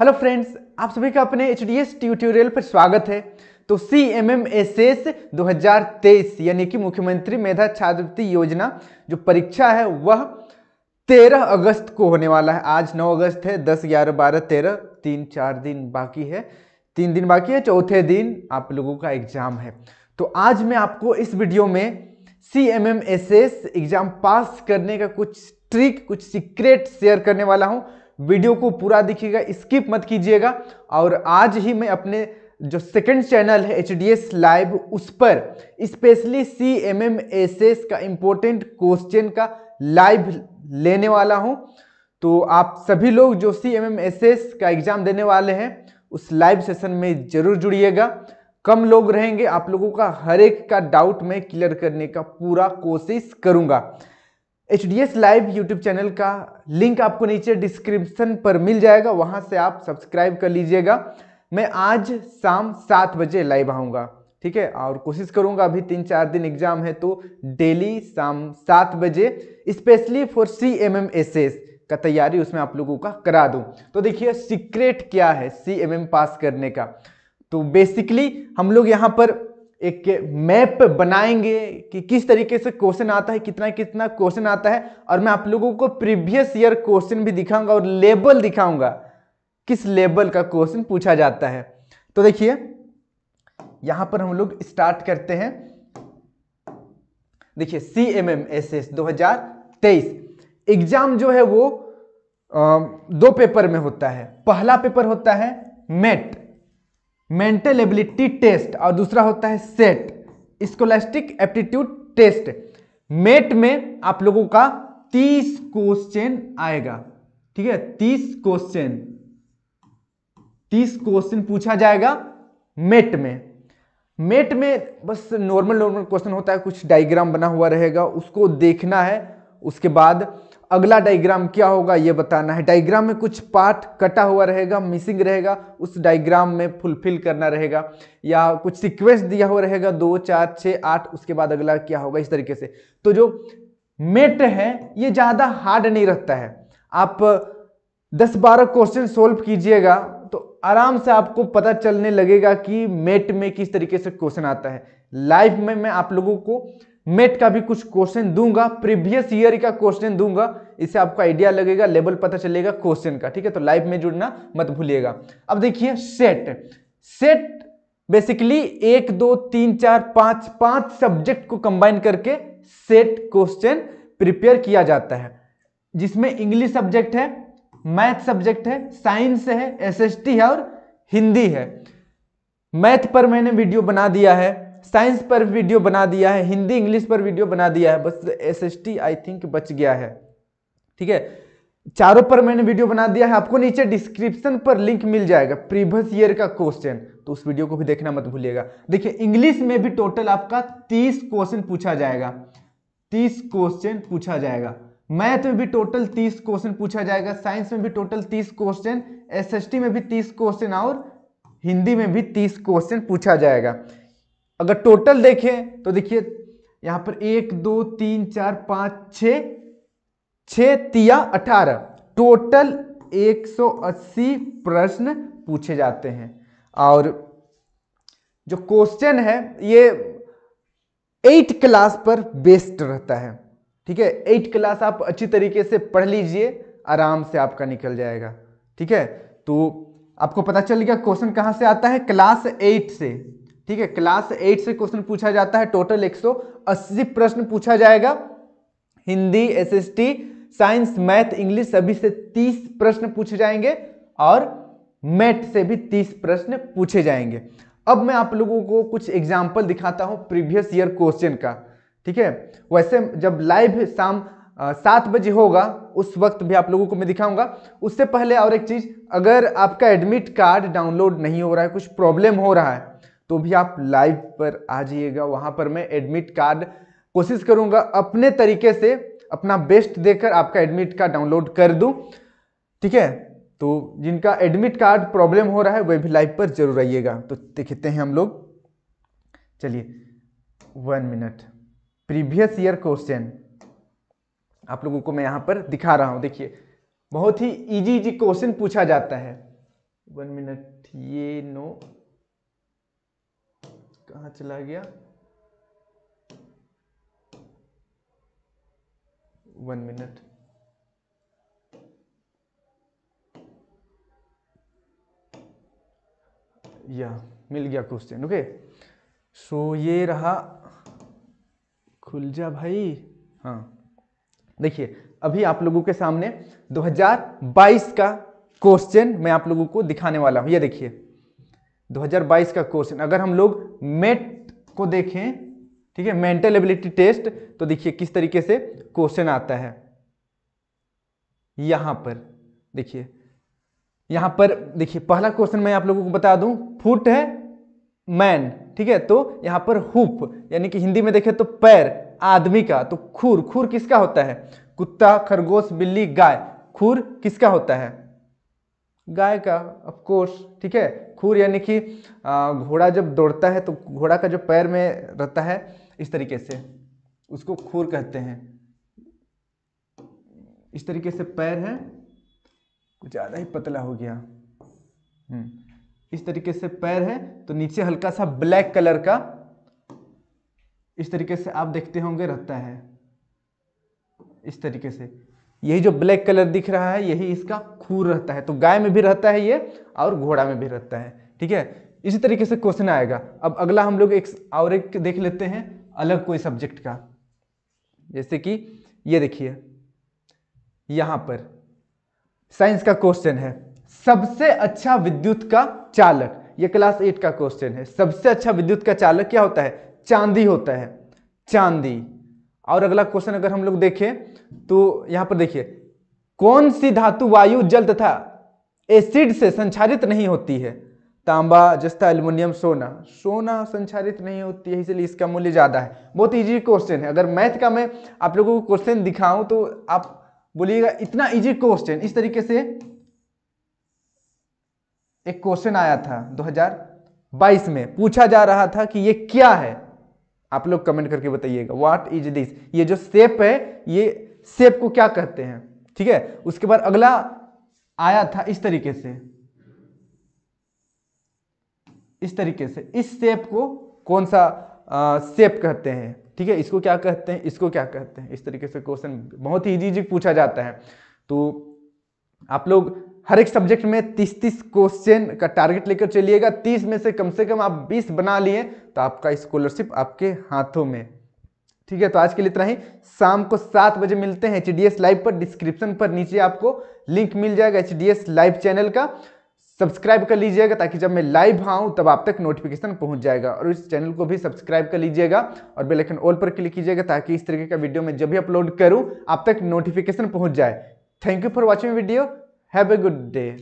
Hello friends आप सभी का अपने एच ट्यूटोरियल पर स्वागत है तो C M M S S दो यानी कि मुख्यमंत्री मेधा छात्रवृत्ति योजना जो परीक्षा है वह 13 अगस्त को होने वाला है आज 9 अगस्त है 10 11 12 13 तीन चार दिन बाकी है तीन दिन बाकी है चौथे दिन आप लोगों का एग्जाम है तो आज मैं आपको इस वीडियो में C M M S S exam pass करने का कुछ ट्रिक कुछ सीक्रेट शेयर करने वाला हूँ वीडियो को पूरा देखिएगा स्किप मत कीजिएगा और आज ही मैं अपने जो सेकंड चैनल है एच डी एस लाइव उस पर specially C M M S S का इम्पोर्टेंट क्वेश्चन का लाइव लेने वाला हूं तो आप सभी लोग जो C M M S S का एग्ज़ाम देने वाले हैं उस लाइव सेशन में जरूर जुड़िएगा कम लोग रहेंगे आप लोगों का हर एक का डाउट मैं क्लियर करने का पूरा कोशिश करूंगा H D S live YouTube channel का लिंक आपको नीचे डिस्क्रिप्शन पर मिल जाएगा वहाँ से आप सब्सक्राइब कर लीजिएगा मैं आज शाम सात बजे लाइव आऊँगा ठीक है और कोशिश करूँगा अभी तीन चार दिन एग्जाम है तो डेली शाम सात बजे specially for C M M S S का तैयारी उसमें आप लोगों का करा दूँ तो देखिए सीक्रेट क्या है सी एम एम पास करने का तो बेसिकली हम लोग यहाँ पर एक मैप बनाएंगे कि किस तरीके से क्वेश्चन आता है कितना कितना क्वेश्चन आता है और मैं आप लोगों को प्रीवियस ईयर क्वेश्चन भी दिखाऊंगा और लेबल दिखाऊंगा किस लेबल का क्वेश्चन पूछा जाता है तो देखिए यहां पर हम लोग स्टार्ट करते हैं देखिए C M M S S दो हजार तेईस एग्जाम जो है वो आ, दो पेपर में होता है पहला पेपर होता है मेट मेंटल एबिलिटी टेस्ट और दूसरा होता है SAT scholastic aptitude test MAT में आप लोगों का तीस क्वेश्चन आएगा ठीक है तीस क्वेश्चन तीस क्वेश्चन पूछा जाएगा मेट में मेट में बस नॉर्मल नॉर्मल क्वेश्चन होता है कुछ डायग्राम बना हुआ रहेगा उसको देखना है उसके बाद अगला डायग्राम क्या होगा ये बताना है डायग्राम में कुछ पार्ट कटा हुआ रहेगा मिसिंग रहेगा उस डायग्राम में फुलफिल करना रहेगा या कुछ सिक्वेंस दिया हुआ रहेगा दो चार छः आठ उसके बाद अगला क्या होगा इस तरीके से तो जो मेट है ये ज़्यादा हार्ड नहीं रहता है आप दस बारह क्वेश्चन सोल्व कीजिएगा तो आराम से आपको पता चलने लगेगा कि मेट में किस तरीके से क्वेश्चन आता है लाइफ में मैं आप लोगों को मेट का भी कुछ क्वेश्चन दूंगा प्रीवियस ईयर का क्वेश्चन दूंगा इससे आपको आइडिया लगेगा लेवल पता चलेगा क्वेश्चन का ठीक है तो लाइव में जुड़ना मत भूलिएगा अब देखिए सेट सेट बेसिकली एक दो तीन चार पांच पांच सब्जेक्ट को कंबाइन करके सेट क्वेश्चन प्रिपेयर किया जाता है जिसमें इंग्लिश सब्जेक्ट है मैथ सब्जेक्ट है साइंस है एसएसटी है और हिंदी है मैथ पर मैंने वीडियो बना दिया है साइंस पर वीडियो बना दिया है हिंदी इंग्लिश पर वीडियो बना दिया है बस S S T I think बच गया है ठीक है चारों पर मैंने वीडियो बना दिया है आपको नीचे डिस्क्रिप्शन पर लिंक मिल जाएगा प्रीवियस ईयर का क्वेश्चन तो उस वीडियो को भी देखना मत भूलिएगा देखिए इंग्लिश में भी टोटल आपका तीस क्वेश्चन पूछा जाएगा तीस क्वेश्चन पूछा जाएगा मैथ में भी टोटल तीस क्वेश्चन पूछा जाएगा साइंस में भी टोटल तीस क्वेश्चन टी में भी तीस क्वेश्चन और हिंदी में भी तीस क्वेश्चन पूछा जाएगा अगर टोटल देखें तो देखिए यहां पर एक दो तीन चार पांच छ छिया अठारह टोटल 180 प्रश्न पूछे जाते हैं और जो क्वेश्चन है ये एट क्लास पर बेस्ड रहता है ठीक है एट क्लास आप अच्छी तरीके से पढ़ लीजिए आराम से आपका निकल जाएगा ठीक है तो आपको पता चल गया क्वेश्चन कहां से आता है क्लास एट से ठीक है क्लास एट से क्वेश्चन पूछा जाता है टोटल 180 प्रश्न पूछा जाएगा Hindi SST science math English सभी से 30 प्रश्न पूछे जाएंगे और मैथ से भी 30 प्रश्न पूछे जाएंगे अब मैं आप लोगों को कुछ एग्जाम्पल दिखाता हूं प्रीवियस ईयर क्वेश्चन का ठीक है वैसे जब लाइव शाम सात बजे होगा उस वक्त भी आप लोगों को मैं दिखाऊंगा उससे पहले और एक चीज़ अगर आपका एडमिट कार्ड डाउनलोड नहीं हो रहा है कुछ प्रॉब्लम हो रहा है तो भी आप लाइव पर आ जाइएगा वहां पर मैं एडमिट कार्ड कोशिश करूंगा अपने तरीके से अपना बेस्ट देकर आपका एडमिट कार्ड डाउनलोड कर दूं ठीक है तो जिनका एडमिट कार्ड प्रॉब्लम हो रहा है वह भी लाइव पर जरूर आइएगा तो देखते हैं हम लोग चलिए one minute previous year question आप लोगों को मैं यहां पर दिखा रहा हूं देखिए बहुत ही इजी इजी क्वेश्चन पूछा जाता है वन मिनट ये नो कहाँ चला गया वन मिनट या मिल गया क्वेश्चन ओके सो ये रहा खुल जा भाई हाँ देखिए अभी आप लोगों के सामने 2022 का क्वेश्चन मैं आप लोगों को दिखाने वाला हूँ ये देखिए 2022 का क्वेश्चन अगर हम लोग मेट को देखें ठीक है मेंटल एबिलिटी टेस्ट तो देखिए किस तरीके से क्वेश्चन आता है यहां पर देखिए यहां पर देखिए पहला क्वेश्चन मैं आप लोगों को बता दूं फुट है मैन ठीक है तो यहां पर हुप यानी कि हिंदी में देखें तो पैर आदमी का तो खुर खुर किसका होता है कुत्ता खरगोश बिल्ली गाय खुर किसका होता है गाय का ऑफ कोर्स ठीक है खूर यानी कि घोड़ा जब दौड़ता है तो घोड़ा का जो पैर में रहता है इस तरीके से उसको खूर कहते हैं इस तरीके से पैर है कुछ ज़्यादा ही पतला हो गया हम्म। इस तरीके से पैर है तो नीचे हल्का सा ब्लैक कलर का इस तरीके से आप देखते होंगे रहता है इस तरीके से यही जो ब्लैक कलर दिख रहा है यही इसका खूर रहता है तो गाय में भी रहता है ये और घोड़ा में भी रहता है ठीक है इसी तरीके से क्वेश्चन आएगा अब अगला हम लोग एक और एक देख लेते हैं अलग कोई सब्जेक्ट का जैसे कि ये देखिए यहां पर साइंस का क्वेश्चन है सबसे अच्छा विद्युत का चालक ये क्लास एट का क्वेश्चन है सबसे अच्छा विद्युत का चालक क्या होता है चांदी होता है चांदी और अगला क्वेश्चन अगर हम लोग देखें तो यहां पर देखिए कौन सी धातु वायु जल तथा एसिड से संचारित नहीं होती है तांबा जस्ता एल्युमिनियम सोना सोना संचारित नहीं होती है इसलिए इसका मूल्य ज़्यादा है बहुत इजी क्वेश्चन है अगर मैथ का मैं आप लोगों को क्वेश्चन दिखाऊं तो आप बोलिएगा इतना इजी क्वेश्चन इस तरीके से एक क्वेश्चन आया था 2022 में पूछा जा रहा था कि ये क्या है आप लोग कमेंट करके बताइएगा व्हाट इज दिस ये जो सेप है ये सेप को क्या कहते हैं ठीक है उसके बाद अगला आया था इस तरीके से इस तरीके से इस सेप को कौन सा आ, सेप कहते हैं ठीक है इसको क्या कहते हैं इसको क्या कहते हैं इस तरीके से क्वेश्चन बहुत ही इजी इजी पूछा जाता है तो आप लोग हर एक सब्जेक्ट में तीस तीस क्वेश्चन का टारगेट लेकर चलिएगा तीस में से कम से कम आप बीस बना लिए तो आपका स्कॉलरशिप आपके हाथों में ठीक है तो आज के लिए इतना ही शाम को सात बजे मिलते हैं एच डी लाइव पर डिस्क्रिप्शन पर नीचे आपको लिंक मिल जाएगा एच डी लाइव चैनल का सब्सक्राइब कर लीजिएगा ताकि जब मैं लाइव आऊँ तब आप तक नोटिफिकेशन पहुंच जाएगा और इस चैनल को भी सब्सक्राइब कर लीजिएगा और बेल आइकन ऑल पर क्लिक कीजिएगा ताकि इस तरीके का वीडियो मैं जब भी अपलोड करूँ आप तक नोटिफिकेशन पहुंच जाए thank you for watching video have a good day